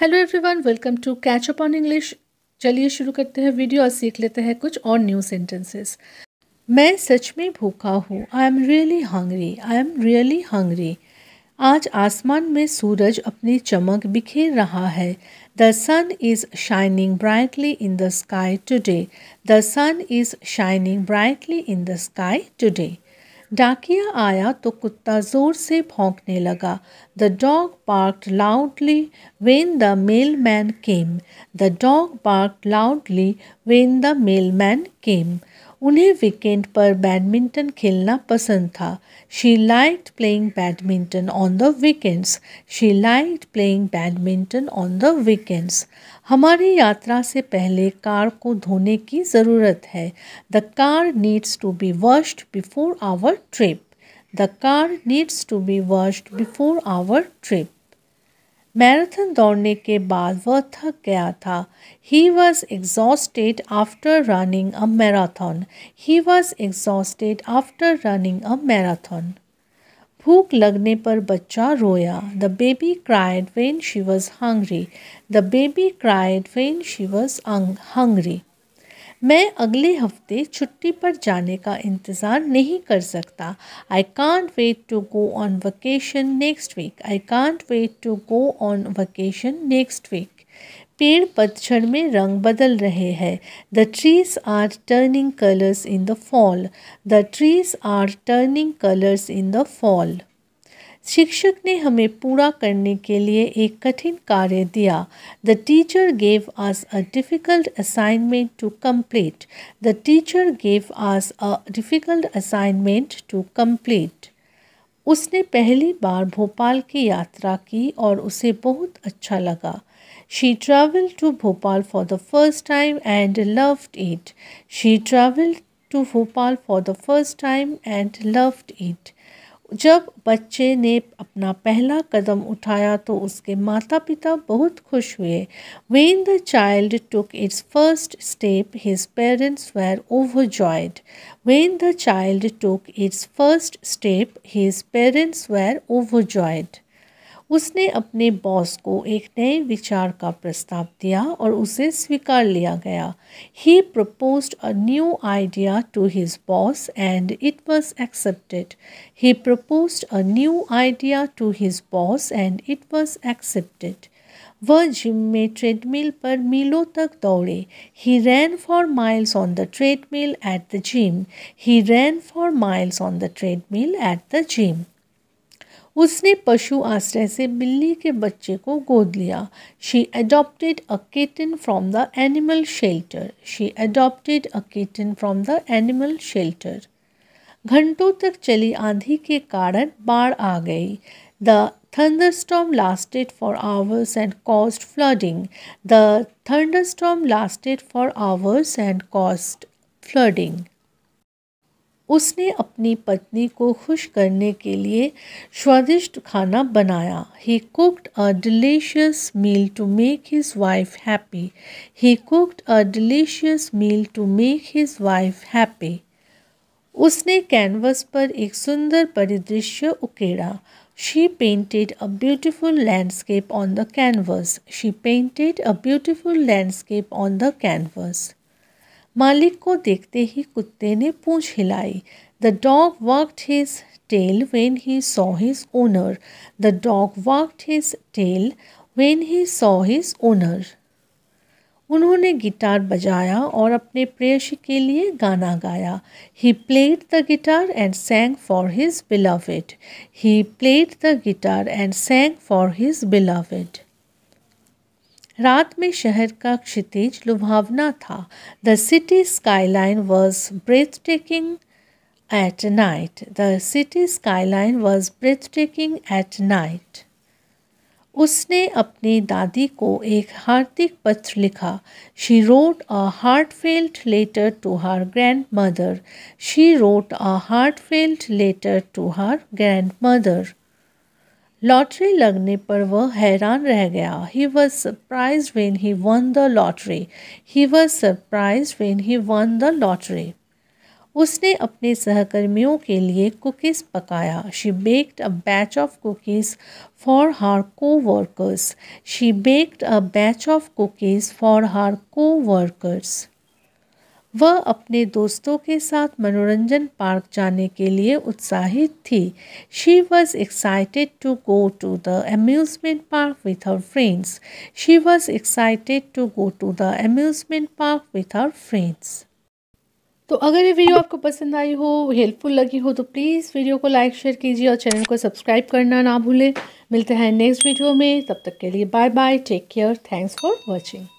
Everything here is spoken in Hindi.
Hello everyone welcome to catch up on English चलिए शुरू करते हैं वीडियो और सीख लेते हैं कुछ और न्यू सेंटेंसेस मैं सच में भूखा हूँ I am really hungry I am really hungry आज आसमान में सूरज अपनी चमक बिखेर रहा है the sun is shining brightly in the sky today the sun is shining brightly in the sky today डाकिया आया तो कुत्ता जोर से भौंकने लगा the dog barked loudly when the mailman came the dog barked loudly when the mailman came उन्हें वीकेंड पर बैडमिंटन खेलना पसंद था she liked playing badminton on the weekends she liked playing badminton on the weekends हमारी यात्रा से पहले कार को धोने की ज़रूरत है the car needs to be washed before our trip the car needs to be washed before our trip marathon दौड़ने के बाद वह थक गया था he was exhausted after running a marathon he was exhausted after running a marathon भूख लगने पर बच्चा रोया the baby cried when she was hungry the baby cried when she was hungry मैं अगले हफ्ते छुट्टी पर जाने का इंतज़ार नहीं कर सकता I can't wait to go on vacation next week I can't wait to go on vacation next week पेड़ पतझड़ में रंग बदल रहे हैं the trees are turning colours in the fall the trees are turning colours in the fall शिक्षक ने हमें पूरा करने के लिए एक कठिन कार्य दिया the teacher gave us a difficult assignment to complete the teacher gave us a difficult assignment to complete उसने पहली बार भोपाल की यात्रा की और उसे बहुत अच्छा लगा She traveled to Bhopal for the first time and loved it. She travel to Bhopal for the first time and loved it. जब बच्चे ने अपना पहला कदम उठाया तो उसके माता पिता बहुत खुश हुए when the child took its first step his parents were overjoyed when the child took its first step his parents were overjoyed उसने अपने बॉस को एक नए विचार का प्रस्ताव दिया और उसे स्वीकार लिया गया he propose a new idea to his boss and it was accepted he propose a new idea to his boss and it was accepted वह जिम में ट्रेडमिल पर मीलों तक दौड़े he ran for miles on the treadmill at the gym he ran for miles on the treadmill at the gym उसने पशु आश्रय से बिल्ली के बच्चे को गोद लिया she adopted a kitten from the animal shelter she adopted a kitten from the animal shelter घंटों तक चली आंधी के कारण बाढ़ आ गई the thunderstorm lasted for hours and caused flooding the thunderstorm lasted for hours and caused flooding उसने अपनी पत्नी को खुश करने के लिए स्वादिष्ट खाना बनाया he cooked a delicious meal to make his wife happy he cooked a delicious meal to make his wife happy उसने कैनवस पर एक सुंदर परिदृश्य उकेड़ा she painted a beautiful landscape on the canvas she painted a beautiful landscape on the canvas मालिक को देखते ही कुत्ते ने पूंछ हिलाई द डॉग वर्कड his tail when he saw his owner the dog wagged his tail when he saw his owner उन्होंने गिटार बजाया और अपने प्रेयसी के लिए गाना गाया he played the guitar and sang for his beloved he played the guitar and sang for his beloved रात में शहर का क्षितिज लुभावना था the city skyline was breathtaking at the city skyline was breathtaking at night उसने अपनी दादी को एक हार्दिक पत्र लिखा she wrote a heartfelt letter to her grandmother she wrote a heartfelt letter to her grandmother lottery लगने पर वह हैरान रह गया he was surprised when he won the lottery he was surprised when he won the lottery उसने अपने सहकर्मियों के लिए कुकीज़ पकाया she baked a batch of cookies for her coworkers she baked a batch of cookies for her को वर्कर्स वह अपने दोस्तों के साथ मनोरंजन पार्क जाने के लिए उत्साहित थी she was excited to go to the amusement park with her friends she was excited to go to the amusement park with her friends तो अगर ये वीडियो आपको पसंद आई हो हेल्पफुल लगी हो तो प्लीज़ वीडियो को लाइक शेयर कीजिए और चैनल को सब्सक्राइब करना ना भूलें मिलते हैं नेक्स्ट वीडियो में तब तक के लिए bye bye take care thanks for watching